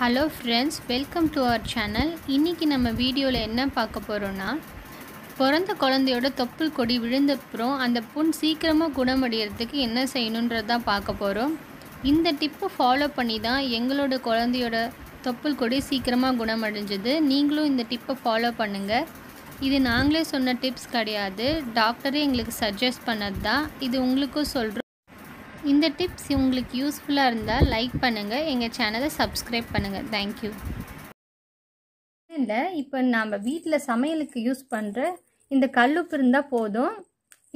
hello friends welcome to our channel இன்றைக்கி நம்ம வீடியோவில் என்ன பார்க்க போகிறோன்னா பிறந்த குழந்தையோட தொப்புள் கொடி விழுந்தப்புறம் அந்த புண் சீக்கிரமாக குணமடைகிறதுக்கு என்ன செய்யணுன்றது தான் பார்க்க போகிறோம் இந்த டிப்பை ஃபாலோ பண்ணி தான் எங்களோட குழந்தையோட தொப்புள் கொடி சீக்கிரமாக குணமடைஞ்சது நீங்களும் இந்த டிப்பை ஃபாலோ பண்ணுங்கள் இது நாங்களே சொன்ன டிப்ஸ் கிடையாது டாக்டரே எங்களுக்கு சஜஸ்ட் பண்ணது தான் இது உங்களுக்கும் சொல்கிறோம் இந்த டிப்ஸ் உங்களுக்கு யூஸ்ஃபுல்லாக இருந்தால் லைக் பண்ணுங்கள் எங்கள் சேனலை சப்ஸ்கிரைப் பண்ணுங்கள் தேங்க்யூ இல்லை இப்போ நம்ம வீட்டில் சமையலுக்கு யூஸ் பண்ணுற இந்த கல்லுப்பு இருந்தால் போதும்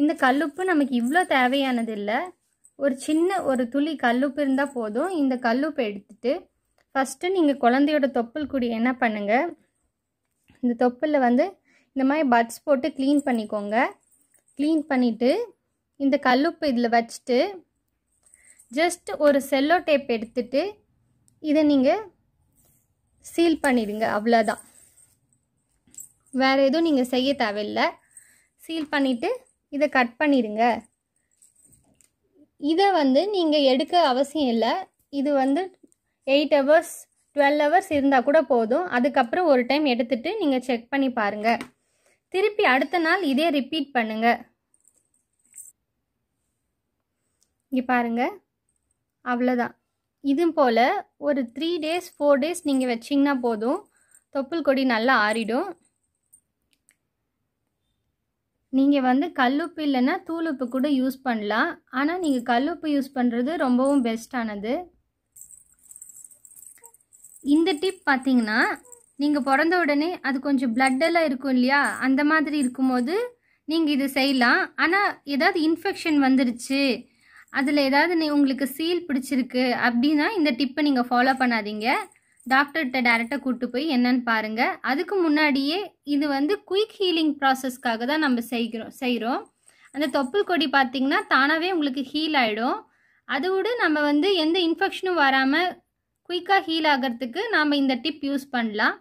இந்த கல்லுப்பு நமக்கு இவ்வளோ தேவையானது இல்லை ஒரு சின்ன ஒரு துளி கல்லுப்பு இருந்தால் போதும் இந்த கல்லுப்பு எடுத்துட்டு ஃபஸ்ட்டு நீங்கள் குழந்தையோட தொப்புள் கூடி என்ன பண்ணுங்கள் இந்த தொப்பில் வந்து இந்த மாதிரி பட்ஸ் போட்டு க்ளீன் பண்ணிக்கோங்க க்ளீன் பண்ணிவிட்டு இந்த கல்லுப்பு இதில் வச்சுட்டு ஜஸ்ட் ஒரு செல்லோ டேப் எடுத்துட்டு இதை நீங்கள் சீல் பண்ணிடுங்க அவ்வளோதான் வேறு எதுவும் நீங்கள் செய்ய தேவையில்லை சீல் பண்ணிவிட்டு இதை கட் பண்ணிடுங்க இதை வந்து நீங்கள் எடுக்க அவசியம் இல்லை இது வந்து எயிட் ஹவர்ஸ் டுவெல் ஹவர்ஸ் இருந்தால் கூட போதும் அதுக்கப்புறம் ஒரு டைம் எடுத்துட்டு நீங்கள் செக் பண்ணி பாருங்கள் திருப்பி அடுத்த நாள் இதே ரிப்பீட் பண்ணுங்கள் இங்கே பாருங்கள் அவ்வளோதான் இது போல் ஒரு த்ரீ டேஸ் ஃபோர் டேஸ் நீங்கள் வச்சிங்கன்னா போதும் தொப்புள் கொடி நல்லா ஆறிடும் நீங்கள் வந்து கல்லுப்பு இல்லைன்னா தூளுப்பு கூட யூஸ் பண்ணலாம் ஆனால் நீங்கள் கல்லுப்பு யூஸ் பண்ணுறது ரொம்பவும் பெஸ்ட்டானது இந்த டிப் பார்த்தீங்கன்னா நீங்கள் பிறந்த உடனே அது கொஞ்சம் பிளட்டெல்லாம் இருக்கும் இல்லையா அந்த மாதிரி இருக்கும்போது நீங்கள் இது செய்யலாம் ஆனால் ஏதாவது இன்ஃபெக்ஷன் வந்துருச்சு அதில் ஏதாவது நீ உங்களுக்கு சீல் பிடிச்சிருக்கு அப்படின்னா இந்த டிப்பை நீங்கள் ஃபாலோ பண்ணாதீங்க டாக்டர்கிட்ட டேரெக்டாக கூப்பிட்டு போய் என்னன்னு பாருங்கள் அதுக்கு முன்னாடியே இது வந்து குயிக் ஹீலிங் ப்ராசஸ்க்காக தான் நம்ம செய்கிறோம் செய்கிறோம் அந்த தொப்புள் கொடி பார்த்திங்கன்னா தானாகவே உங்களுக்கு ஹீல் ஆகிடும் அதோடு நம்ம வந்து எந்த இன்ஃபெக்ஷனும் வராமல் குயிக்காக ஹீல் ஆகிறதுக்கு நாம் இந்த டிப் யூஸ் பண்ணலாம்